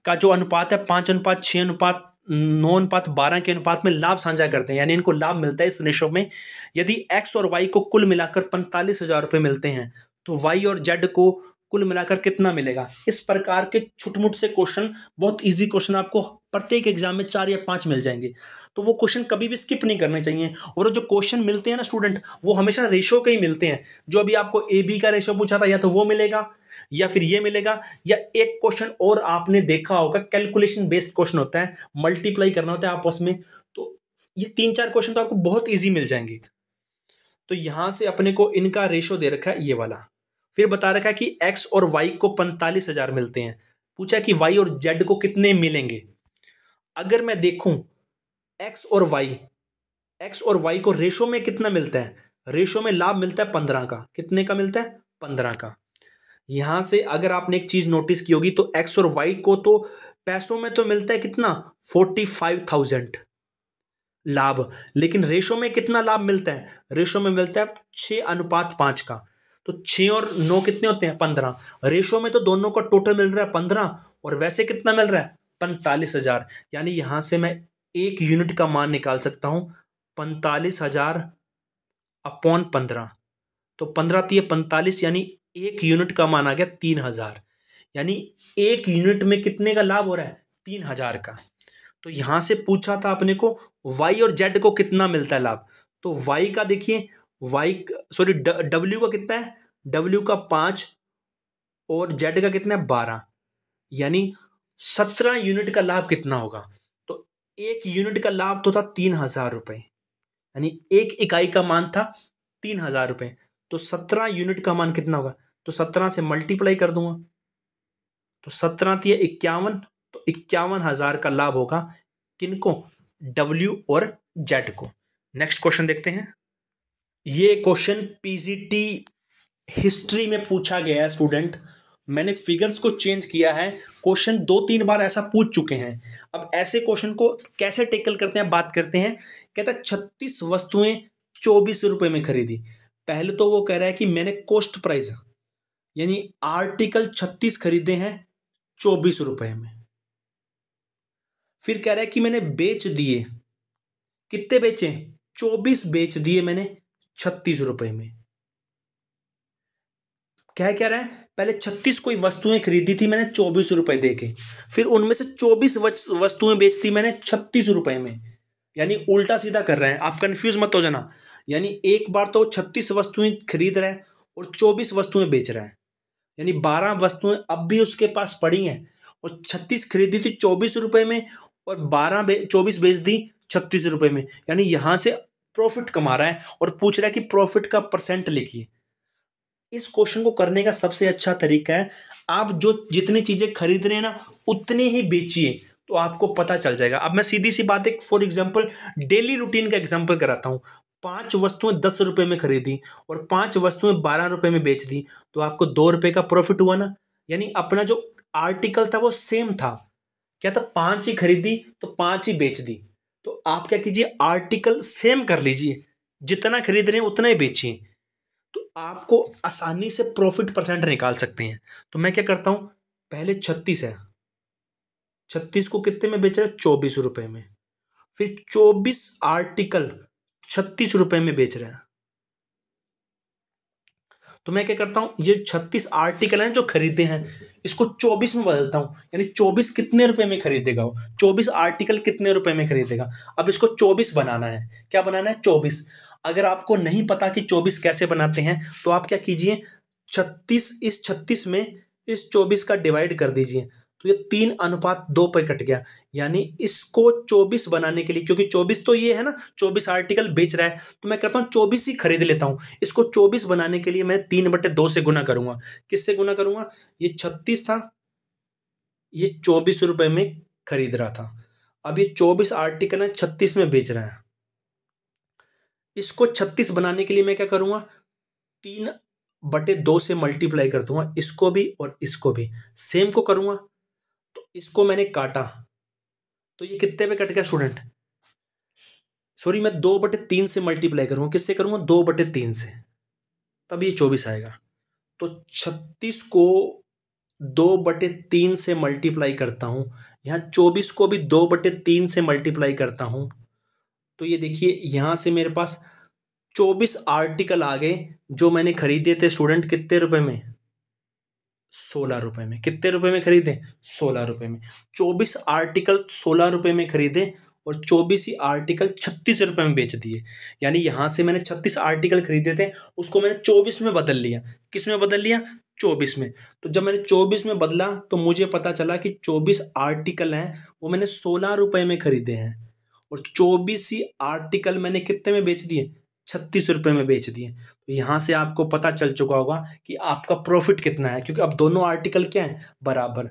का जो अनुपात है पाँच अनुपात छः अनुपात नौ अनुपात बारह के अनुपात में लाभ साझा करते हैं यानी इनको लाभ मिलता है इस रेशो में यदि एक्स और वाई को कुल मिलाकर पैंतालीस हजार रुपये मिलते हैं तो वाई और जेड को कुल मिलाकर कितना मिलेगा इस प्रकार के छुटमुट से क्वेश्चन बहुत इजी क्वेश्चन आपको प्रत्येक एग्जाम में चार या पांच मिल जाएंगे तो वो क्वेश्चन कभी भी स्किप नहीं करने चाहिए और जो क्वेश्चन मिलते हैं ना स्टूडेंट वो हमेशा रेशो के ही मिलते हैं जो अभी आपको ए बी का रेशो पूछा था या तो वो मिलेगा या फिर ये मिलेगा या एक क्वेश्चन और आपने देखा होगा कैलकुलेशन बेस्ड क्वेश्चन होता है मल्टीप्लाई करना होता है आपस में तो ये तीन चार क्वेश्चन तो आपको बहुत ईजी मिल जाएंगे तो यहां से अपने को इनका रेशो दे रखा है ये वाला फिर बता रखा है कि एक्स और वाई को पैंतालीस हज़ार मिलते हैं पूछा कि वाई और जेड को कितने मिलेंगे अगर मैं देखूं एक्स और वाई एक्स और वाई को रेशो में कितना मिलता है रेशो में लाभ मिलता है पंद्रह का कितने का मिलता है पंद्रह का यहां से अगर आपने एक चीज़ नोटिस की होगी तो एक्स और वाई को तो पैसों में तो मिलता है कितना फोर्टी फाइव थाउजेंड लाभ लेकिन रेशो में कितना लाभ मिलता है रेशो में मिलता है छः अनुपात पाँच का तो छः और नौ कितने होते हैं पंद्रह रेशो में तो दोनों का टोटल मिल रहा है पंद्रह और वैसे कितना मिल रहा है पैंतालीस हज़ार यानी यहाँ से मैं एक यूनिट का मान निकाल सकता हूँ पैंतालीस हज़ार अपॉन पंद्रह तो पंद्रह तीय पैंतालीस यानी एक यूनिट का मान आ गया तीन हज़ार यानी एक यूनिट में कितने का लाभ हो रहा है तीन हज़ार का तो यहाँ से पूछा था अपने को वाई और जेड को कितना मिलता है लाभ तो वाई का देखिए वाई सॉरी डब्ल्यू का कितना है डब्ल्यू का पाँच और जेड का कितना है बारह यानी सत्रह यूनिट का लाभ कितना होगा तो एक यूनिट का लाभ तो था तीन हज़ार रुपये यानी एक इकाई का मान था तीन हज़ार रुपये तो सत्रह यूनिट का मान कितना होगा तो सत्रह से मल्टीप्लाई कर दूंगा तो सत्रह थी इक्यावन तो इक्यावन हज़ार का लाभ होगा किनको डब्ल्यू और जेड को नेक्स्ट क्वेश्चन देखते हैं ये क्वेश्चन पीजीटी हिस्ट्री में पूछा गया है स्टूडेंट मैंने फिगर्स को चेंज किया है क्वेश्चन दो तीन बार ऐसा पूछ चुके हैं अब ऐसे क्वेश्चन को कैसे टेकल करते हैं बात करते हैं कहता है छत्तीस वस्तुएं चौबीस रुपए में खरीदी पहले तो वो कह रहा है कि मैंने कॉस्ट प्राइस यानी आर्टिकल छत्तीस खरीदे हैं चौबीस रुपए में फिर कह रहा है कि मैंने बेच दिए कितने बेचे चौबीस बेच दिए मैंने छत्तीस रुपए में क्या कह रहा है पहले छत्तीस कोई वस्तुएं खरीदी थी मैंने चौबीस रुपए दे के फिर उनमें से चौबीस वस्तुएं बेचती मैंने छत्तीस रुपए में यानी उल्टा सीधा कर रहे हैं आप कंफ्यूज मत हो जाना यानी एक बार तो छत्तीस वस्तुएं खरीद रहे हैं और चौबीस वस्तुएं बेच रहे हैं यानी बारह वस्तुएं अब भी उसके पास पड़ी हैं और छत्तीस खरीदी थी चौबीस रुपए में और बारह चौबीस बेच दी छत्तीस रुपए में यानी यहां से प्रॉफिट कमा रहा है और पूछ रहा है कि प्रॉफिट का परसेंट लिखिए इस क्वेश्चन को करने का सबसे अच्छा तरीका है आप जो जितनी चीज़ें खरीद रहे हैं ना उतनी ही बेचिए तो आपको पता चल जाएगा अब मैं सीधी सी बात एक फॉर एग्जाम्पल डेली रूटीन का एग्जाम्पल कराता हूँ पांच वस्तुएं दस रुपए में खरीदी और पांच वस्तुएं बारह रुपए में बेच दी तो आपको दो रुपए का प्रॉफिट हुआ ना यानी अपना जो आर्टिकल था वो सेम था क्या था पांच ही खरीदी तो पांच ही बेच दी आप क्या कीजिए आर्टिकल सेम कर लीजिए जितना खरीद रहे हैं उतना ही बेचिए तो आपको आसानी से प्रॉफिट परसेंट निकाल सकते हैं तो मैं क्या करता हूँ पहले छत्तीस है छत्तीस को कितने में बेच रहा है चौबीस रुपये में फिर चौबीस आर्टिकल छत्तीस रुपये में बेच रहा है तो मैं क्या करता हूँ ये छत्तीस आर्टिकल हैं जो खरीदे हैं इसको चौबीस में बदलता हूँ यानी चौबीस कितने रुपए में खरीदेगा वो चौबीस आर्टिकल कितने रुपए में खरीदेगा अब इसको चौबीस बनाना है क्या बनाना है चौबीस अगर आपको नहीं पता कि चौबीस कैसे बनाते हैं तो आप क्या कीजिए छत्तीस इस छत्तीस में इस चौबीस का डिवाइड कर दीजिए तो ये तीन अनुपात दो पर कट गया यानी इसको चौबीस बनाने के लिए क्योंकि चौबीस तो ये है ना चौबीस आर्टिकल बेच रहा है तो मैं करता हूँ चौबीस ही खरीद लेता हूँ इसको चौबीस बनाने के लिए मैं तीन बटे दो से गुना करूंगा किससे गुना करूंगा ये छत्तीस था ये चौबीस रुपए में खरीद रहा था अब ये चौबीस आर्टिकल है छत्तीस में बेच रहे हैं इसको छत्तीस बनाने के लिए मैं क्या करूंगा तीन बटे दो से मल्टीप्लाई कर दूंगा इसको भी और इसको भी सेम को करूंगा इसको मैंने काटा तो ये कितने पे कट गया स्टूडेंट सॉरी मैं दो बटे तीन से मल्टीप्लाई करूँगा किससे करूँगा दो बटे तीन से तब ये चौबीस आएगा तो छत्तीस को दो बटे तीन से मल्टीप्लाई करता हूँ यहाँ चौबीस को भी दो बटे तीन से मल्टीप्लाई करता हूँ तो ये देखिए यहाँ से मेरे पास चौबीस आर्टिकल आ गए जो मैंने खरीदे थे स्टूडेंट कितने रुपए में सोलह रुपए में कितने रुपए में खरीदें सोलह रुपए में चौबीस आर्टिकल सोलह रुपए में खरीदें और चौबीस ही आर्टिकल छत्तीस रुपए में बेच दिए यानी यहां से मैंने छत्तीस आर्टिकल खरीदे थे उसको मैंने चौबीस में बदल लिया किस में बदल लिया चौबीस में तो जब मैंने चौबीस में बदला तो मुझे पता चला कि चौबीस आर्टिकल हैं वो मैंने सोलह रुपए में खरीदे हैं और चौबीस ही आर्टिकल मैंने कितने में बेच दिए छत्तीस रुपये में बेच दिए तो यहाँ से आपको पता चल चुका होगा कि आपका प्रॉफिट कितना है क्योंकि अब दोनों आर्टिकल क्या हैं बराबर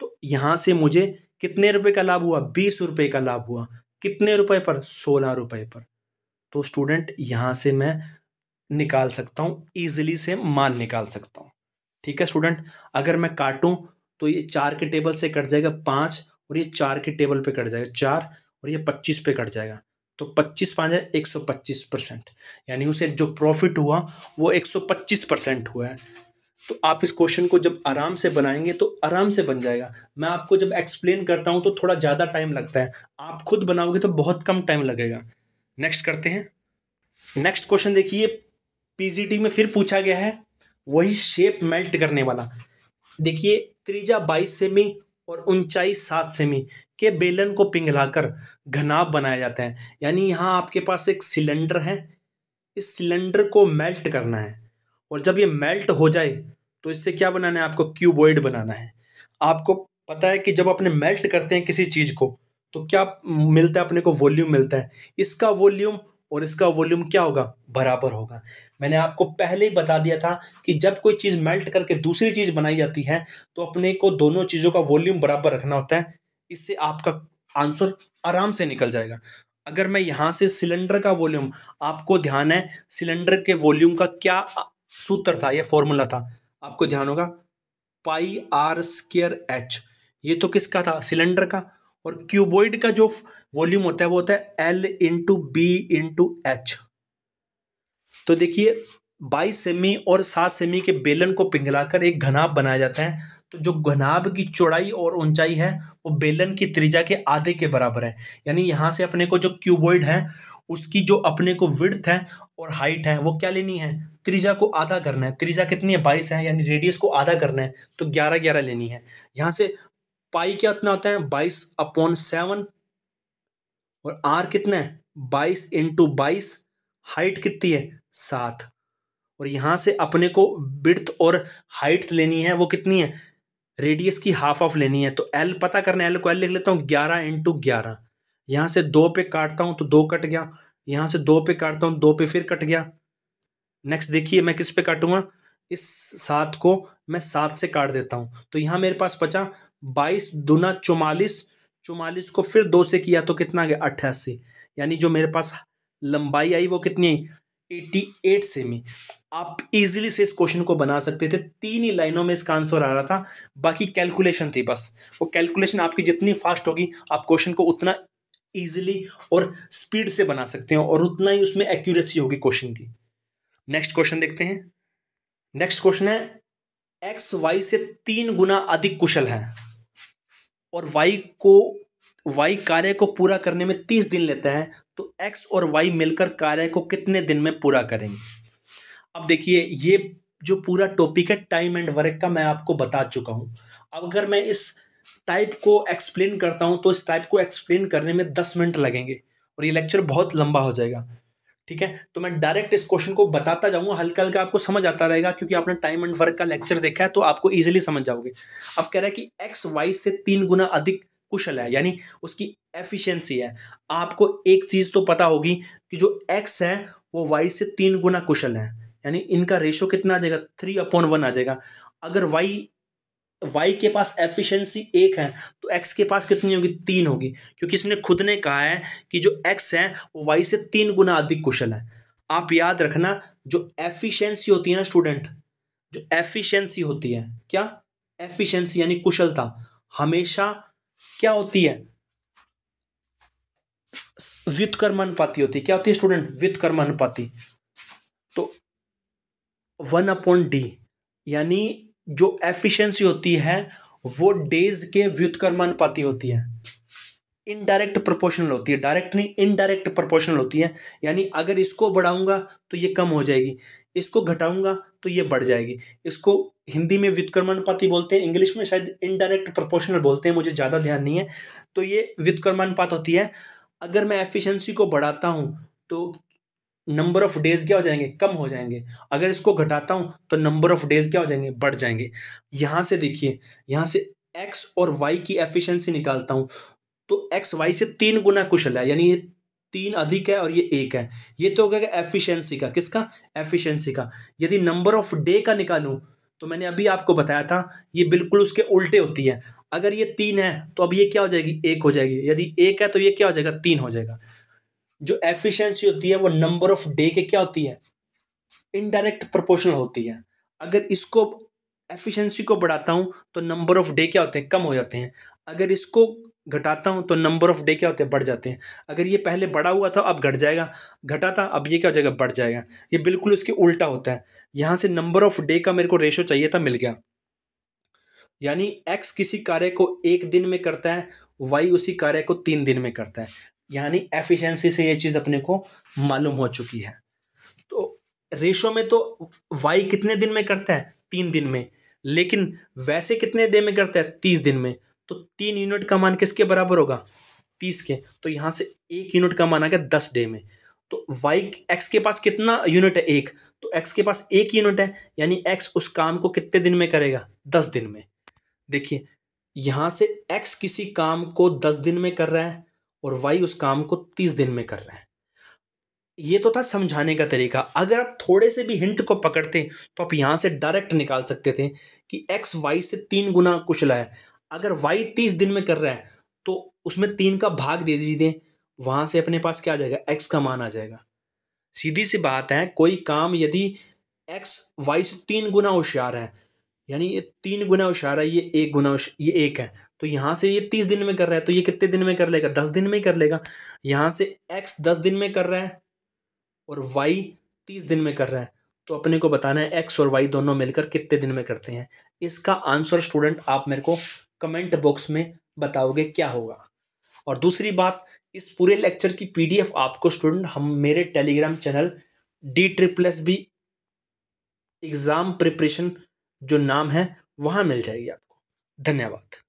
तो यहाँ से मुझे कितने रुपए का लाभ हुआ बीस रुपये का लाभ हुआ कितने रुपए पर सोलह रुपए पर तो स्टूडेंट यहाँ से मैं निकाल सकता हूँ ईजिली से मान निकाल सकता हूँ ठीक है स्टूडेंट अगर मैं काटूँ तो ये चार के टेबल से कट जाएगा पाँच और ये चार के टेबल पे कट जाएगा चार और ये पच्चीस पे कट जाएगा तो पच्चीस पाँच है एक सौ पच्चीस परसेंट यानी उसे जो प्रॉफिट हुआ वो एक सौ पच्चीस परसेंट हुआ है तो आप इस क्वेश्चन को जब आराम से बनाएंगे तो आराम से बन जाएगा मैं आपको जब एक्सप्लेन करता हूँ तो थोड़ा ज़्यादा टाइम लगता है आप खुद बनाओगे तो बहुत कम टाइम लगेगा नेक्स्ट करते हैं नेक्स्ट क्वेश्चन देखिए पीजीटी में फिर पूछा गया है वही शेप मेल्ट करने वाला देखिए त्रिजा बाईस सेमी और ऊंचाई सात सेमी के बेलन को पिघलाकर घनाव बनाए जाते हैं यानी यहाँ आपके पास एक सिलेंडर है इस सिलेंडर को मेल्ट करना है और जब ये मेल्ट हो जाए तो इससे क्या बनाना है आपको क्यूबॉइड बनाना है आपको पता है कि जब अपने मेल्ट करते हैं किसी चीज़ को तो क्या मिलता है अपने को वॉल्यूम मिलता है इसका वॉल्यूम और इसका वॉल्यूम क्या होगा बराबर होगा मैंने आपको पहले ही बता दिया था कि जब कोई चीज़ मेल्ट करके दूसरी चीज़ बनाई जाती है तो अपने को दोनों चीज़ों का वॉल्यूम बराबर रखना होता है इससे आपका आंसर आराम से निकल जाएगा अगर मैं यहाँ से सिलेंडर का वॉल्यूम आपको ध्यान है सिलेंडर के वॉल्यूम का क्या सूत्र था या फॉर्मूला था आपको ध्यान होगा पाई आर स्क्र एच ये तो किसका था सिलेंडर का और क्यूबॉइड का जो वॉल्यूम होता है वो होता है L into B into H तो देखिए बाईस सेमी और सात सेमी के बेलन को पिघलाकर एक घनाभ बनाया जाता है तो जो घनाब की चौड़ाई और ऊंचाई है वो बेलन की त्रिज्या के आधे के बराबर है यानी यहाँ से अपने को जो क्यूबॉइड है उसकी जो अपने को विड्थ है और हाइट है वो क्या लेनी है त्रिज्या को आधा करना है त्रिज्या कितनी है बाईस है यानी रेडियस को आधा करना है तो ग्यारह ग्यारह लेनी है यहाँ से पाई क्या उतना होता है बाईस अपॉन सेवन और आर कितना है बाईस इंटू बाईस हाइट कितनी है सात और यहाँ से अपने को बिर्थ और हाइट लेनी है वो कितनी है रेडियस की हाफ ऑफ लेनी है तो एल पता करना एल को एल लिख लेता हूँ ग्यारह इंटू ग्यारह यहाँ से दो पे काटता हूँ तो दो कट गया यहाँ से दो पे काटता हूँ दो पे फिर कट गया नेक्स्ट देखिए मैं किस पे काटूंगा इस सात को मैं सात से काट देता हूँ तो यहाँ मेरे पास बचा बाईस दुना चौवालीस चौवालीस को फिर दो से किया तो कितना आ गया अट्ठासी यानी जो मेरे पास लंबाई आई वो कितनी आई 88 सेमी आप इजीली से इस क्वेश्चन को बना सकते थे तीन ही लाइनों में इसका आंसर आ रहा था बाकी कैलकुलेशन थी बस वो कैलकुलेशन आपकी जितनी फास्ट होगी आप क्वेश्चन को उतना इजीली और स्पीड से बना सकते हो और उतना ही उसमें एक्यूरेसी होगी क्वेश्चन की नेक्स्ट क्वेश्चन देखते हैं नेक्स्ट क्वेश्चन है एक्स वाई से तीन गुना अधिक कुशल है और वाई को वाई कार्य को पूरा करने में तीस दिन लेता है तो एक्स और वाई मिलकर कार्य को कितने दिन में पूरा करेंगे अब देखिए ये जो पूरा टॉपिक है टाइम एंड वर्क का मैं आपको बता चुका हूँ अब अगर मैं इस टाइप को एक्सप्लेन करता हूँ तो इस टाइप को एक्सप्लेन करने में दस मिनट लगेंगे और ये लेक्चर बहुत लंबा हो जाएगा ठीक है तो मैं डायरेक्ट इस क्वेश्चन को बताता जाऊँगा हल्का हल्का आपको समझ आता रहेगा क्योंकि आपने टाइम एंड वर्क का लेक्चर देखा है तो आपको ईजिली समझ जाओगे अब कह रहा है कि एक्स वाई से तीन गुना अधिक कुशल है यानी उसकी एफिशिएंसी है आपको एक चीज़ तो पता होगी कि जो एक्स है वो वाई से तीन गुना कुशल है यानी इनका रेशो कितना आ जाएगा थ्री अपॉन वन आ जाएगा अगर वाई वाई के पास एफिशिएंसी एक है तो एक्स के पास कितनी होगी तीन होगी क्योंकि इसने खुद ने कहा है कि जो एक्स है वो वाई से तीन गुना अधिक कुशल है आप याद रखना जो एफिशिएंसी होती है ना स्टूडेंट जो एफिशिएंसी होती है क्या एफिशिएंसी यानी कुशलता हमेशा क्या होती है व्युतकर्म अनुपाति होती है क्या होती है स्टूडेंट व्युतकर्म अनुपाति तो वन अपॉन डी यानी जो एफिशिएंसी होती है वो डेज के व्युतकर्म अनुपाति होती है इनडायरेक्ट प्रोपोर्शनल होती है डायरेक्ट नहीं इनडायरेक्ट प्रोपोर्शनल होती है यानी अगर इसको बढ़ाऊंगा तो ये कम हो जाएगी इसको घटाऊंगा तो ये बढ़ जाएगी इसको हिंदी में व्युतकर्मानुपाती बोलते हैं इंग्लिश में शायद इनडायरेक्ट प्रोपोर्शनल बोलते हैं मुझे ज़्यादा ध्यान नहीं है तो ये व्युतकर्मानुपात होती है अगर मैं एफिशिएंसी को बढ़ाता हूँ तो नंबर ऑफ डेज क्या हो जाएंगे कम हो जाएंगे अगर इसको घटाता हूँ तो नंबर ऑफ डेज क्या हो जाएंगे बढ़ जाएंगे यहाँ से देखिए यहाँ से एक्स और वाई की एफिशिएंसी निकालता हूँ तो एक्स वाई से तीन गुना कुशल है यानी ये तीन अधिक है और ये एक है ये तो हो गया एफिशिएंसी का किसका एफिशिएंसी का यदि नंबर ऑफ डे का निकालूँ तो मैंने अभी आपको बताया था ये बिल्कुल उसके उल्टे होती है अगर ये तीन है तो अब ये क्या हो जाएगी एक हो जाएगी यदि एक है तो ये क्या हो जाएगा तीन हो जाएगा जो एफिशिएंसी होती है वो नंबर ऑफ डे के क्या होती है इनडायरेक्ट प्रोपोर्शनल होती है अगर इसको एफिशिएंसी को बढ़ाता हूँ तो नंबर ऑफ डे क्या होते हैं कम हो जाते हैं अगर इसको घटाता हूँ तो नंबर ऑफ डे क्या होते हैं बढ़ जाते हैं अगर ये पहले बढ़ा हुआ था अब घट जाएगा घटा था अब ये क्या हो जाएगा बढ़ जाएगा ये बिल्कुल इसके उल्टा होता है यहां से नंबर ऑफ डे का मेरे को रेशो चाहिए था मिल गया यानी एक्स किसी कार्य को एक दिन में करता है वाई उसी कार्य को तीन दिन में करता है यानी एफिशिएंसी से ये चीज़ अपने को मालूम हो चुकी है तो रेशो में तो वाई कितने दिन में करता है तीन दिन में लेकिन वैसे कितने दिन में करता है तीस दिन में तो तीन यूनिट का मान किसके बराबर होगा तीस के तो यहां से एक यूनिट का मान आ गया दस डे में तो वाई एक्स के पास कितना यूनिट है एक तो एक्स के पास एक यूनिट है यानी एक्स उस काम को कितने दिन में करेगा दस दिन में देखिए यहां से एक्स किसी काम को दस दिन में कर रहा है और वाई उस काम को तीस दिन में कर रहा है ये तो था समझाने का तरीका अगर आप थोड़े से भी हिंट को पकड़ते तो आप यहां से डायरेक्ट निकाल सकते थे कि एक्स वाई से तीन गुना कुछ है अगर वाई तीस दिन में कर रहा है तो उसमें तीन का भाग दे दीजिए वहां से अपने पास क्या आ जाएगा एक्स का मान आ जाएगा सीधी सी बात है कोई काम यदि एक्स वाई से तीन गुना होशियार है यानी ये तीन गुना होशियार है ये एक गुना ये एक है तो यहाँ से ये तीस दिन में कर रहा है तो ये कितने दिन में कर लेगा दस दिन में कर लेगा यहाँ से एक्स दस दिन में कर रहा है और वाई तीस दिन में कर रहा है तो अपने को बताना है एक्स और वाई दोनों मिलकर कितने दिन में करते हैं इसका आंसर स्टूडेंट आप मेरे को कमेंट बॉक्स में बताओगे क्या होगा और दूसरी बात इस पूरे लेक्चर की पीडीएफ आपको स्टूडेंट हम मेरे Telegram channel D triple S B exam preparation जो नाम है वहाँ मिल जाएगी आपको धन्यवाद